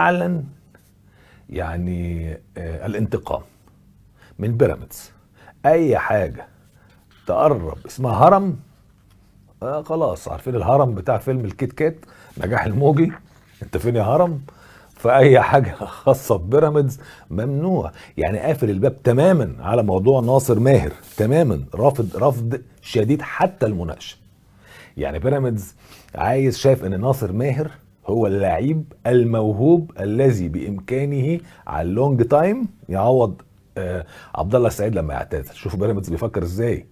اعلن يعني آه، الانتقام من بيراميدز اي حاجه تقرب اسمها هرم آه خلاص عارفين الهرم بتاع فيلم الكيت كات نجاح الموجي انت فين يا هرم فاي حاجه خاصه ببيراميدز ممنوع يعني قافل الباب تماما على موضوع ناصر ماهر تماما رافض رفض شديد حتى المناقشه يعني بيراميدز عايز شايف ان ناصر ماهر هو اللعيب الموهوب الذي بامكانه على اللونج تايم يعوض آه عبد الله السعيد لما يعتزل شوفوا بيراميدز بيفكر ازاي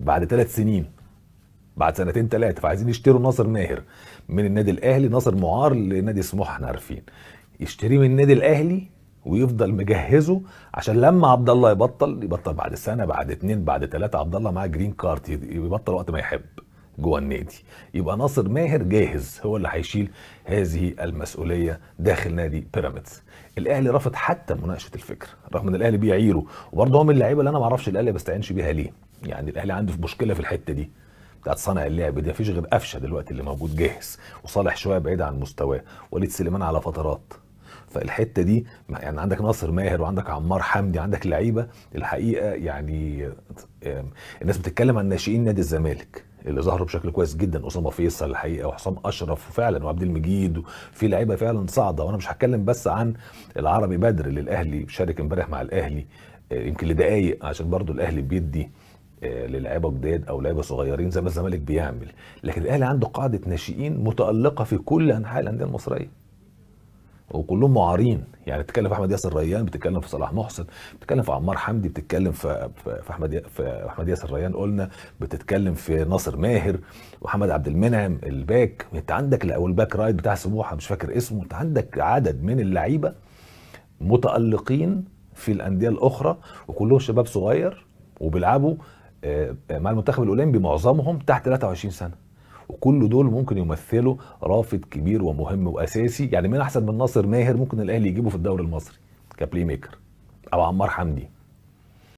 بعد ثلاث سنين بعد سنتين ثلاثه فعايزين يشتروا ناصر ماهر من النادي الاهلي ناصر معار لنادي سموحه احنا عارفين يشتريه من النادي الاهلي ويفضل مجهزه عشان لما عبد الله يبطل يبطل بعد سنه بعد اتنين بعد ثلاثه عبد الله معاه جرين كارت يبطل وقت ما يحب جوه النادي يبقى ناصر ماهر جاهز هو اللي هيشيل هذه المسؤوليه داخل نادي بيراميدز الاهلي رفض حتى مناقشه الفكر رغم ان الاهلي بيعيره وبرضه هو من اللعيبه اللي انا ما اعرفش الاهلي بيستعينش بيها ليه يعني الاهلي عنده في مشكله في الحته دي بتاعت صانع اللعب دي مفيش غير قفشه دلوقتي اللي موجود جاهز وصالح شويه بعيد عن مستواه وليد سليمان على فترات فالحته دي يعني عندك ناصر ماهر وعندك عمار حمدي عندك لعيبه الحقيقه يعني آه، الناس بتتكلم عن ناشئين نادي الزمالك اللي ظهروا بشكل كويس جدا اسامه فيصل الحقيقه وحسام اشرف وفعلا وعبد المجيد في لعيبه فعلا صاعده وانا مش هتكلم بس عن العربي بدر اللي الاهلي شارك امبارح مع الاهلي آه، يمكن لدقايق عشان برضو الاهلي بيدي آه، للعيبه جداد او لعيبه صغيرين زي ما الزمالك بيعمل لكن الاهلي عنده قاعده ناشئين متالقه في كل انحاء الانديه المصريه وكلهم معارين يعني بتتكلم في احمد ياسر ريان بتتكلم في صلاح محسن بتتكلم في عمار حمدي بتتكلم في في احمد في احمد ياسر ريان قلنا بتتكلم في ناصر ماهر وحمد عبد المنعم الباك انت عندك او الباك رايت بتاع سموحه مش فاكر اسمه انت عندك عدد من اللعيبه متالقين في الانديه الاخرى وكلهم شباب صغير وبيلعبوا آه، آه، مع المنتخب الاولمبي معظمهم تحت 23 سنه وكل دول ممكن يمثلوا رافد كبير ومهم واساسي يعني من احسن من ناصر ماهر ممكن الاهلي يجيبه في الدوري المصري كبلاي ميكر او عمار حمدي